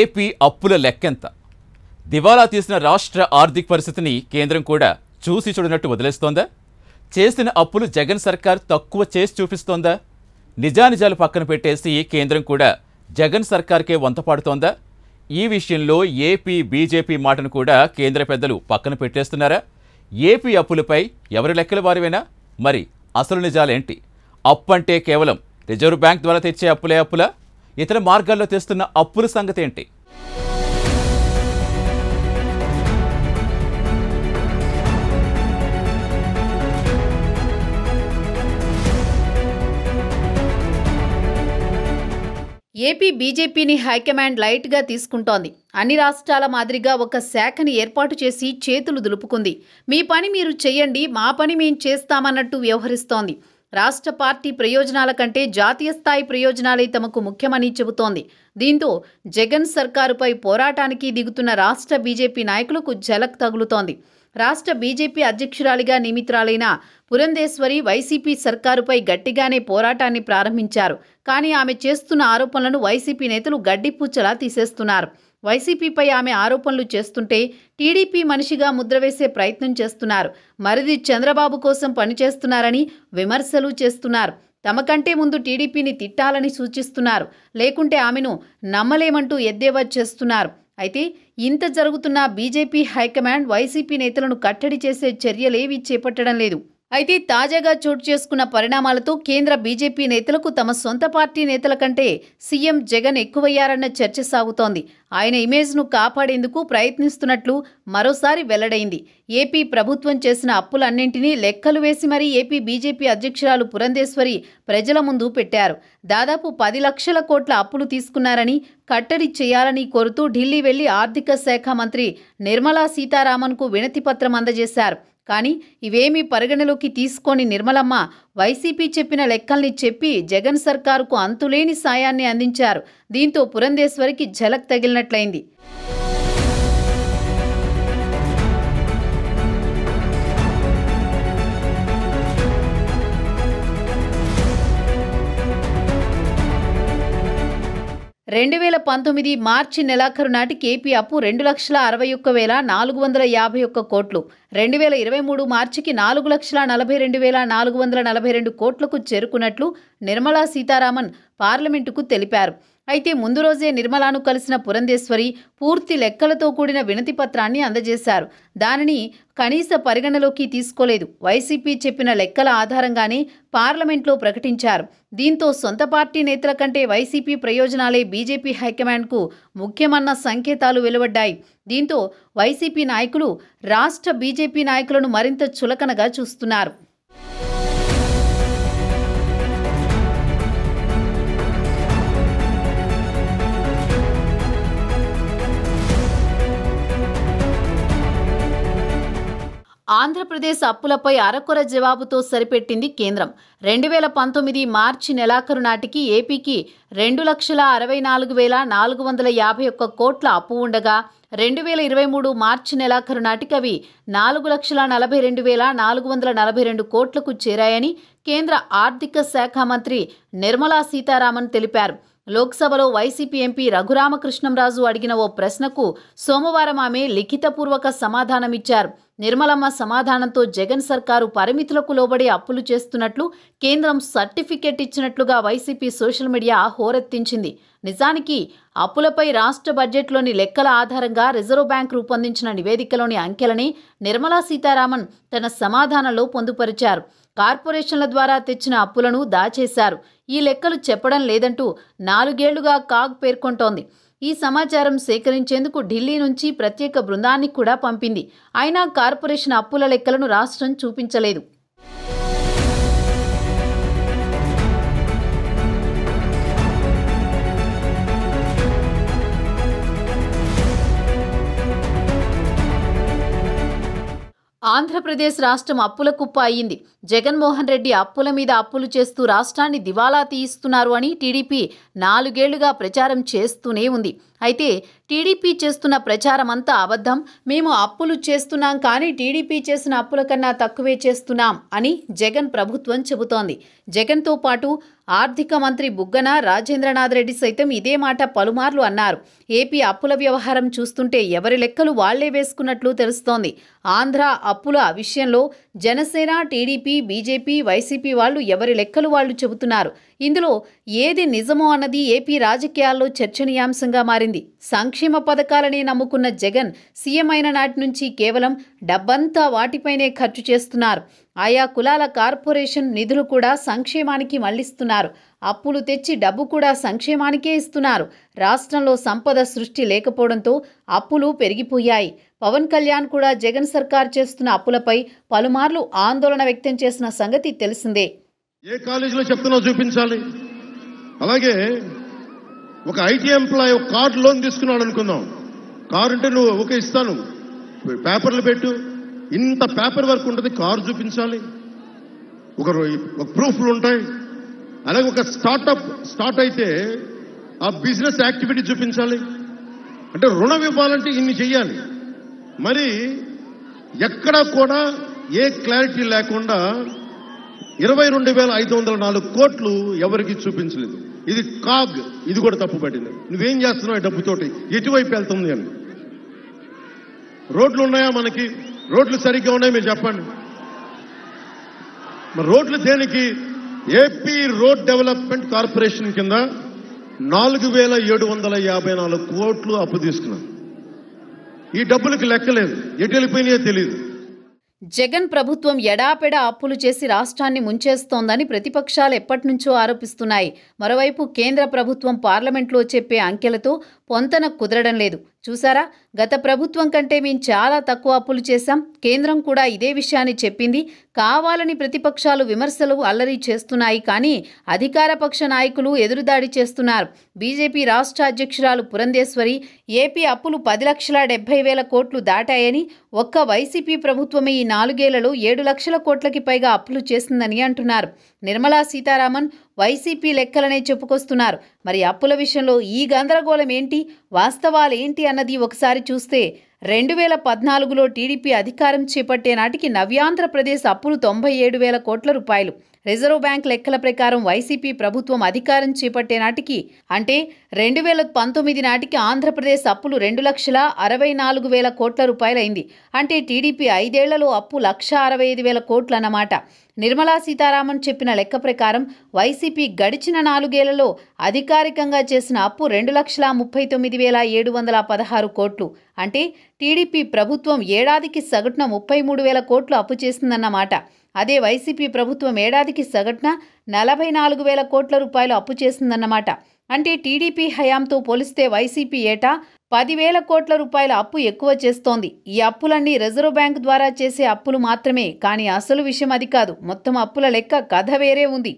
AP అప్పుల లెక్కెంత దివాలా తీసిన రాష్ట్ర ఆర్థిక పరిస్థితిని కేంద్రం కూడా చూసి చూడనట్టు వదిలేస్తోందా చేసిన అప్పులు జగన్ సర్కార్ తక్కువ చేసి చూపిస్తోందా నిజానిజాలు పక్కన పెట్టేసి కేంద్రం కూడా జగన్ సర్కార్కే వంతపాడుతోందా ఈ విషయంలో ఏపీ బీజేపీ మాటను కూడా కేంద్ర పెద్దలు పక్కన పెట్టేస్తున్నారా ఏపీ అప్పులపై ఎవరి లెక్కల వారివేనా మరి అసలు నిజాలేంటి అప్పు అంటే కేవలం రిజర్వ్ బ్యాంక్ ద్వారా తెచ్చే అప్పులే అప్పులా ఇతర మార్గాల్లో తెస్తున్న అప్పుల సంగతి ఏంటి ఏపీ బీజేపీని హైకమాండ్ లైట్గా తీసుకుంటోంది అన్ని రాష్ట్రాల మాదిరిగా ఒక శాఖని ఏర్పాటు చేసి చేతులు దులుపుకుంది మీ పని మీరు చేయండి మా పని మేం చేస్తామన్నట్టు వ్యవహరిస్తోంది రాష్ట్ర పార్టీ ప్రయోజనాల కంటే జాతీయ స్థాయి ప్రయోజనాలే తమకు ముఖ్యమని చెబుతోంది దీంతో జగన్ సర్కారుపై పోరాటానికి దిగుతున్న రాష్ట్ర బీజేపీ నాయకులకు జలక్ తగులుతోంది రాష్ట్ర బీజేపీ అధ్యక్షురాలిగా నియమితురాలైన పురంధేశ్వరి వైసీపీ సర్కారుపై గట్టిగానే పోరాటాన్ని ప్రారంభించారు కానీ ఆమె చేస్తున్న ఆరోపణలను వైసీపీ నేతలు గడ్డిపూచలా తీసేస్తున్నారు వైసీపీపై ఆమె ఆరోపణలు చేస్తుంటే టీడీపీ మనిషిగా ముద్రవేసే ప్రయత్నం చేస్తున్నారు మరిది చంద్రబాబు కోసం పనిచేస్తున్నారని విమర్శలు చేస్తున్నారు తమ కంటే ముందు టీడీపీని తిట్టాలని సూచిస్తున్నారు లేకుంటే ఆమెను నమ్మలేమంటూ ఎద్దేవా చేస్తున్నారు అయితే ఇంత జరుగుతున్న బీజేపీ హైకమాండ్ వైసీపీ నేతలను కట్టడి చేసే చర్యలేవీ చేపట్టడం లేదు అయితే తాజాగా చోటు చేసుకున్న పరిణామాలతో కేంద్ర బీజేపీ నేతలకు తమ సొంత పార్టీ నేతల కంటే సీఎం జగన్ ఎక్కువయ్యారన్న చర్చ సాగుతోంది ఆయన ఇమేజ్ను కాపాడేందుకు ప్రయత్నిస్తున్నట్లు మరోసారి వెల్లడైంది ఏపీ ప్రభుత్వం చేసిన అప్పులన్నింటినీ లెక్కలు వేసి మరీ ఏపీ బీజేపీ అధ్యక్షురాలు పురంధేశ్వరి ప్రజల ముందు పెట్టారు దాదాపు పది లక్షల కోట్ల అప్పులు తీసుకున్నారని కట్టడి చేయాలని కోరుతూ ఢిల్లీ వెళ్లి ఆర్థిక శాఖ మంత్రి నిర్మలా సీతారామన్కు వినతిపత్రం అందజేశారు కానీ ఇవేమీ పరిగణలోకి తీసుకొని నిర్మలమ్మ వైసీపీ చెప్పిన లెక్కల్ని చెప్పి జగన్ సర్కారుకు అంతులేని సాయాన్ని అందించారు దీంతో పురంధేశ్వరికి ఝలక్ తగిలినట్లయింది రెండు వేల పంతొమ్మిది మార్చి నెలాఖరు నాటి కేపీ అప్పు రెండు లక్షల అరవై ఒక్క వేల నాలుగు వందల యాభై ఒక్క కోట్లు రెండు వేల ఇరవై మూడు మార్చికి నాలుగు లక్షల నలభై రెండు వేల నాలుగు వందల నలభై రెండు కోట్లకు చేరుకున్నట్లు నిర్మలా సీతారామన్ పార్లమెంటుకు తెలిపారు అయితే ముందు రోజే నిర్మలాను కలిసిన పురంధేశ్వరి పూర్తి లెక్కలతో కూడిన వినతి పత్రాన్ని అందజేశారు దానిని కనీస పరిగణలోకి తీసుకోలేదు వైసీపీ చెప్పిన లెక్కల ఆధారంగానే పార్లమెంట్లో ప్రకటించారు దీంతో సొంత పార్టీ నేతల కంటే వైసీపీ ప్రయోజనాలే బీజేపీ హైకమాండ్కు ముఖ్యమన్న సంకేతాలు వెలువడ్డాయి దీంతో వైసీపీ నాయకులు రాష్ట్ర బీజేపీ నాయకులను మరింత చులకనగా చూస్తున్నారు ఆంధ్రప్రదేశ్ అప్పులపై అరకొర జవాబుతో సరిపెట్టింది కేంద్రం రెండు వేల పంతొమ్మిది మార్చి నెలాఖరు నాటికి ఏపీకి రెండు లక్షల అరవై నాలుగు వేల నాలుగు వందల యాభై ఒక్క కోట్ల అప్పు ఉండగా రెండు వేల ఇరవై మూడు మార్చి నెలాఖరు నాటికి అవి నాలుగు లక్షల నలభై రెండు వేల నాలుగు వందల నలభై రెండు కోట్లకు చేరాయని కేంద్ర ఆర్థిక శాఖ మంత్రి నిర్మలా సీతారామన్ తెలిపారు లోక్సభలో వైసీపీ ఎంపీ రఘురామకృష్ణంరాజు అడిగిన ఓ ప్రశ్నకు సోమవారం ఆమె లిఖితపూర్వక సమాధానమిచ్చారు నిర్మలమ్మ సమాధానంతో జగన్ సర్కారు పరిమితులకు లోబడి అప్పులు చేస్తున్నట్లు కేంద్రం సర్టిఫికెట్ ఇచ్చినట్లుగా వైసీపీ సోషల్ మీడియా హోరెత్తించింది నిజానికి అప్పులపై రాష్ట్ర బడ్జెట్లోని లెక్కల ఆధారంగా రిజర్వ్ బ్యాంక్ రూపొందించిన నివేదికలోని అంకెలని నిర్మలా సీతారామన్ తన సమాధానంలో పొందుపరిచారు కార్పొరేషన్ల ద్వారా తెచ్చిన అప్పులను దాచేశారు ఈ లెక్కలు చెప్పడం లేదంటూ నాలుగేళ్లుగా కాగ్ పేర్కొంటోంది ఈ సమాచారం సేకరించేందుకు ఢిల్లీ నుంచి ప్రత్యేక బృందాన్ని కూడా పంపింది అయినా కార్పొరేషన్ అప్పుల లెక్కలను రాష్ట్రం చూపించలేదు ఆంధ్రప్రదేశ్ రాష్ట్రం అప్పుల కుప్ప అయ్యింది జగన్మోహన్ రెడ్డి అప్పుల మీద అప్పులు చేస్తూ రాష్ట్రాన్ని దివాలా తీయిస్తున్నారు అని టీడీపీ నాలుగేళ్లుగా ప్రచారం చేస్తూనే ఉంది అయితే టీడీపీ చేస్తున్న ప్రచారం అంతా అబద్ధం మేము అప్పులు చేస్తున్నాం కానీ టీడీపీ చేసిన అప్పుల కన్నా తక్కువే చేస్తున్నాం అని జగన్ ప్రభుత్వం చెబుతోంది జగన్తో పాటు ఆర్థిక మంత్రి బుగ్గన రాజేంద్రనాథ్ రెడ్డి సైతం ఇదే మాట పలుమార్లు అన్నారు ఏపీ అప్పుల వ్యవహారం చూస్తుంటే ఎవరి లెక్కలు వాళ్లే వేసుకున్నట్లు తెలుస్తోంది ఆంధ్ర అప్పుల విషయంలో జనసేన టీడీపీ బీజేపీ వైసీపీ వాళ్ళు ఎవరి లెక్కలు వాళ్ళు చెబుతున్నారు ఇందులో ఏది నిజమో అన్నది ఏపీ రాజకీయాల్లో చర్చనీయాంశంగా మారింది సంక్షేమ పథకాలని నమ్ముకున్న జగన్ సీఎం అయిన నాటి నుంచి కేవలం డబ్బంతా వాటిపైనే ఖర్చు చేస్తున్నారు ఆయా కులాల కార్పొరేషన్ నిధులు కూడా సంక్షేమానికి మళ్లిస్తున్నారు అప్పులు తెచ్చి డబ్బు కూడా సంక్షేమానికే ఇస్తున్నారు రాష్ట్రంలో సంపద సృష్టి లేకపోవడంతో అప్పులు పెరిగిపోయాయి పవన్ కళ్యాణ్ కూడా జగన్ సర్కార్ చేస్తున్న అప్పులపై పలుమార్లు ఆందోళన వ్యక్తం చేసిన సంగతి తెలిసిందే ఏ కాలేజీలో చెప్తున్నా చూపించాలి అలాగే ఒక ఐటీ ఎంప్లాయ్ ఒక కార్ లోన్ తీసుకున్నాడు అనుకుందాం కార్ అంటే నువ్వు ఓకే ఇస్తాను పేపర్లు పెట్టు ఇంత పేపర్ వర్క్ ఉంటుంది కారు చూపించాలి ఒక ప్రూఫ్లు ఉంటాయి అలాగే ఒక స్టార్టప్ స్టార్ట్ అయితే ఆ బిజినెస్ యాక్టివిటీ చూపించాలి అంటే రుణం ఇవ్వాలంటే ఇన్ని చెయ్యాలి మరి ఎక్కడా కూడా ఏ క్లారిటీ లేకుండా ఇరవై రెండు వేల ఐదు వందల నాలుగు కోట్లు ఎవరికి చూపించలేదు ఇది కాగ్ ఇది కూడా తప్పు పట్టింది నువ్వేం చేస్తున్నావు ఈ డబ్బుతోటి ఎటువైపు వెళ్తుంది అని రోడ్లు ఉన్నాయా మనకి రోడ్లు సరిగ్గా ఉన్నాయి మీరు చెప్పండి మరి రోడ్లు దేనికి ఏపీ రోడ్ డెవలప్మెంట్ కార్పొరేషన్ కింద నాలుగు వేల ఏడు వందల యాభై నాలుగు కోట్లు అప్పు తీసుకున్నాం ఈ డబ్బులకు లెక్కలేదు ఎటు వెళ్ళిపోయినాయో తెలియదు జగన్ ప్రభుత్వం ఎడాపెడా అప్పులు చేసి రాష్ట్రాన్ని ముంచేస్తోందని ప్రతిపక్షాలు ఎప్పటినుంచో ఆరోపిస్తున్నాయి మరోవైపు కేంద్ర ప్రభుత్వం పార్లమెంట్లో చెప్పే అంకెలతో పొంతన కుదరడం లేదు చూసారా గత ప్రభుత్వం కంటే మేము చాలా తక్కువ అప్పులు చేశాం కేంద్రం కూడా ఇదే విషయాన్ని చెప్పింది కావాలని ప్రతిపక్షాలు విమర్శలు అల్లరి చేస్తున్నాయి కానీ అధికారపక్ష నాయకులు ఎదురుదాడి చేస్తున్నారు బీజేపీ రాష్ట్ర అధ్యక్షురాలు పురంధేశ్వరి ఏపీ అప్పులు పది లక్షల డెబ్బై వేల కోట్లు దాటాయని ఒక్క వైసీపీ ప్రభుత్వమే ఈ నాలుగేళ్లలో ఏడు లక్షల కోట్లకి పైగా అప్పులు చేసిందని అంటున్నారు నిర్మలా సీతారామన్ వైసీపీ లెక్కలనే చెప్పుకొస్తున్నారు మరి అప్పుల విషయంలో ఈ గందరగోళం ఏంటి వాస్తవాలు ఏంటి అన్నది ఒకసారి చూస్తే రెండు వేల పద్నాలుగులో టీడీపీ అధికారం చేపట్టే నాటికి నవ్యాంధ్రప్రదేశ్ అప్పులు తొంభై ఏడు వేల కోట్ల రూపాయలు రిజర్వ్ బ్యాంక్ లెక్కల ప్రకారం వైసీపీ ప్రభుత్వం అధికారం చేపట్టే నాటికి అంటే రెండు వేల పంతొమ్మిది నాటికి ఆంధ్రప్రదేశ్ అప్పులు రెండు లక్షల అరవై నాలుగు వేల కోట్ల రూపాయలైంది అంటే టీడీపీ ఐదేళ్లలో అప్పు లక్ష అరవై ఐదు వేల కోట్లన్నమాట నిర్మలా సీతారామన్ చెప్పిన లెక్క ప్రకారం వైసీపీ గడిచిన నాలుగేళ్లలో అధికారికంగా చేసిన అప్పు రెండు లక్షల ముప్పై తొమ్మిది వేల ఏడు వందల పదహారు కోట్లు అంటే టీడీపీ ప్రభుత్వం ఏడాదికి సగటున ముప్పై మూడు వేల కోట్లు అప్పు చేసిందన్నమాట అదే వైసీపీ ప్రభుత్వం ఏడాదికి సగటున నలభై నాలుగు వేల కోట్ల రూపాయలు అప్పు చేసిందన్నమాట అంటే టీడీపీ హయాంతో పోలిస్తే వైసీపీ ఏటా పదివేల కోట్ల రూపాయల అప్పు ఎక్కువ చేస్తోంది ఈ అప్పులన్నీ రిజర్వ్ బ్యాంక్ ద్వారా చేసే అప్పులు మాత్రమే కానీ అసలు విషయం అది కాదు మొత్తం అప్పుల లెక్క కథ వేరే ఉంది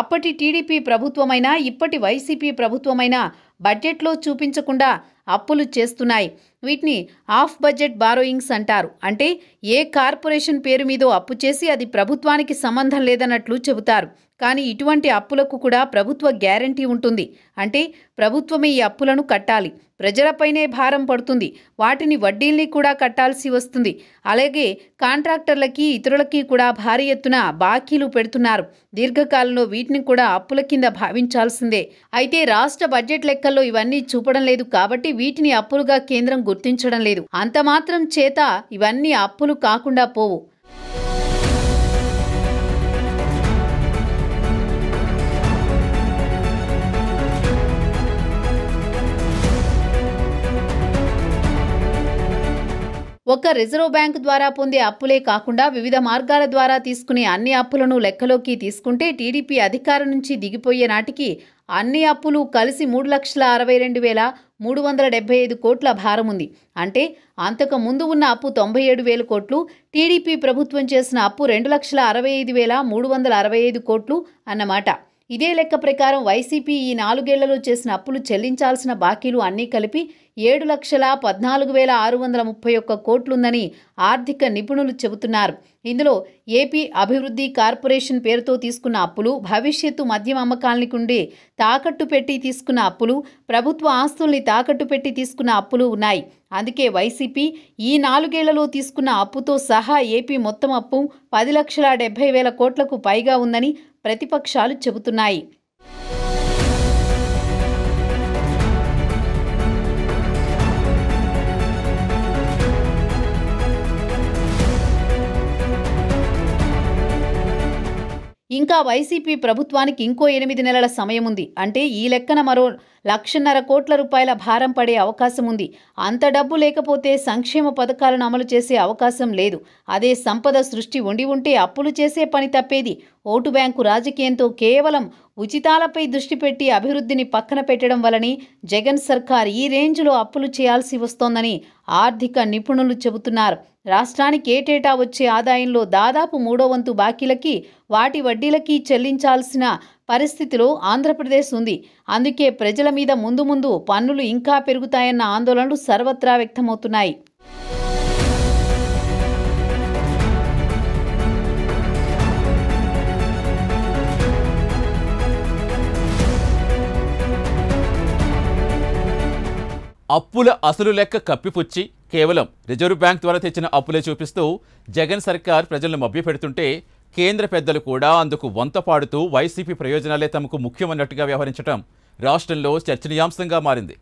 అప్పటి టీడీపీ ప్రభుత్వమైనా ఇప్పటి వైసీపీ ప్రభుత్వమైనా బడ్జెట్లో చూపించకుండా అప్పులు చేస్తున్నాయి వీటిని ఆఫ్ బడ్జెట్ బారోయింగ్స్ అంటారు అంటే ఏ కార్పొరేషన్ పేరు మీదో అప్పు చేసి అది ప్రభుత్వానికి సంబంధం లేదన్నట్లు చెబుతారు కానీ ఇటువంటి అప్పులకు కూడా ప్రభుత్వ గ్యారంటీ ఉంటుంది అంటే ప్రభుత్వమే ఈ అప్పులను కట్టాలి ప్రజలపైనే భారం పడుతుంది వాటిని వడ్డీల్ని కూడా కట్టాల్సి వస్తుంది అలాగే కాంట్రాక్టర్లకి ఇతరులకి కూడా భారీ ఎత్తున బాకీలు పెడుతున్నారు దీర్ఘకాలంలో వీటిని కూడా అప్పుల కింద భావించాల్సిందే అయితే రాష్ట్ర బడ్జెట్ లెక్కల్లో ఇవన్నీ చూపడం లేదు కాబట్టి వీటిని అప్పులుగా కేంద్రం గుర్తించడం లేదు అంత మాత్రం చేత ఇవన్నీ అప్పులు కాకుండా పోవు ఒక రిజర్వ్ బ్యాంక్ ద్వారా పొందే అప్పులే కాకుండా వివిధ మార్గాల ద్వారా తీసుకునే అన్ని అప్పులను లెక్కలోకి తీసుకుంటే టీడీపీ అధికారం నుంచి దిగిపోయే నాటికి అన్ని అప్పులు కలిసి మూడు లక్షల అరవై రెండు వేల మూడు వందల డెబ్బై ఐదు కోట్ల భారం ఉంది అంటే అంతకు ముందు ఉన్న అప్పు తొంభై ఏడు వేల కోట్లు టీడీపీ ప్రభుత్వం చేసిన అప్పు రెండు లక్షల అరవై ఐదు వేల మూడు వందల అరవై ఐదు కోట్లు అన్నమాట ఇదే లెక్క ప్రకారం వైసీపీ ఈ నాలుగేళ్లలో చేసిన అప్పులు చెల్లించాల్సిన బాకీలు అన్నీ కలిపి ఏడు లక్షల పద్నాలుగు వేల ఆరు వందల ముప్పై ఒక్క కోట్లుందని ఆర్థిక నిపుణులు చెబుతున్నారు ఇందులో ఏపీ అభివృద్ధి కార్పొరేషన్ పేరుతో తీసుకున్న అప్పులు భవిష్యత్తు మద్యం అమ్మకాలనికుండి తాకట్టు పెట్టి తీసుకున్న అప్పులు ప్రభుత్వ ఆస్తుల్ని తాకట్టు పెట్టి తీసుకున్న అప్పులు ఉన్నాయి అందుకే వైసీపీ ఈ నాలుగేళ్లలో తీసుకున్న అప్పుతో సహా ఏపీ మొత్తం అప్పు పది లక్షల డెబ్బై వేల కోట్లకు పైగా ఉందని ప్రతిపక్షాలు చెబుతున్నాయి ఇంకా వైసీపీ ప్రభుత్వానికి ఇంకో ఎనిమిది నెలల సమయం ఉంది అంటే ఈ లెక్కన మరో లక్షన్నర కోట్ల రూపాయల భారం పడే అవకాశం ఉంది అంత డబ్బు లేకపోతే సంక్షేమ పథకాలను అమలు చేసే అవకాశం లేదు అదే సంపద సృష్టి ఉండి ఉంటే అప్పులు చేసే పని తప్పేది ఓటు బ్యాంకు రాజకీయంతో కేవలం ఉచితాలపై దృష్టి పెట్టి అభివృద్ధిని పక్కన పెట్టడం వలని జగన్ సర్కార్ ఈ రేంజ్లో అప్పులు చేయాల్సి వస్తోందని ఆర్థిక నిపుణులు చెబుతున్నారు రాష్ట్రానికి ఏటేటా వచ్చే ఆదాయంలో దాదాపు మూడో వంతు బాకీలకి వాటి వడ్డీలకి చెల్లించాల్సిన పరిస్థితిలో ఆంధ్రప్రదేశ్ ఉంది అందుకే ప్రజల మీద ముందు ముందు పన్నులు ఇంకా పెరుగుతాయన్న ఆందోళనలు సర్వత్రా వ్యక్తమవుతున్నాయి అప్పుల అసలు లెక్క కప్పిపుచ్చి కేవలం రిజర్వ్ బ్యాంక్ ద్వారా తెచ్చిన అప్పులే చూపిస్తూ జగన్ సర్కార్ ప్రజలను మభ్యపెడుతుంటే కేంద్ర పెద్దలు కూడా అందుకు వంత పాడుతూ వైసీపీ ప్రయోజనాలే తమకు ముఖ్యమన్నట్టుగా వ్యవహరించడం రాష్ట్రంలో చర్చనీయాంశంగా మారింది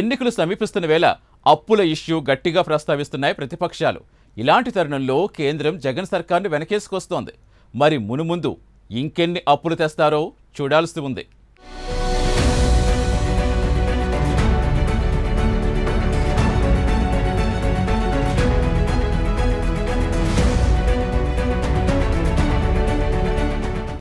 ఎన్నికలు సమీపిస్తున్న వేళ అప్పుల ఇష్యూ గట్టిగా ప్రస్తావిస్తున్నాయి ప్రతిపక్షాలు ఇలాంటి తరుణంలో కేంద్రం జగన్ సర్కార్ను వెనకేసుకొస్తోంది మరి మునుముందు ఇంకెన్ని అప్పులు తెస్తారో చూడాల్సి ఉంది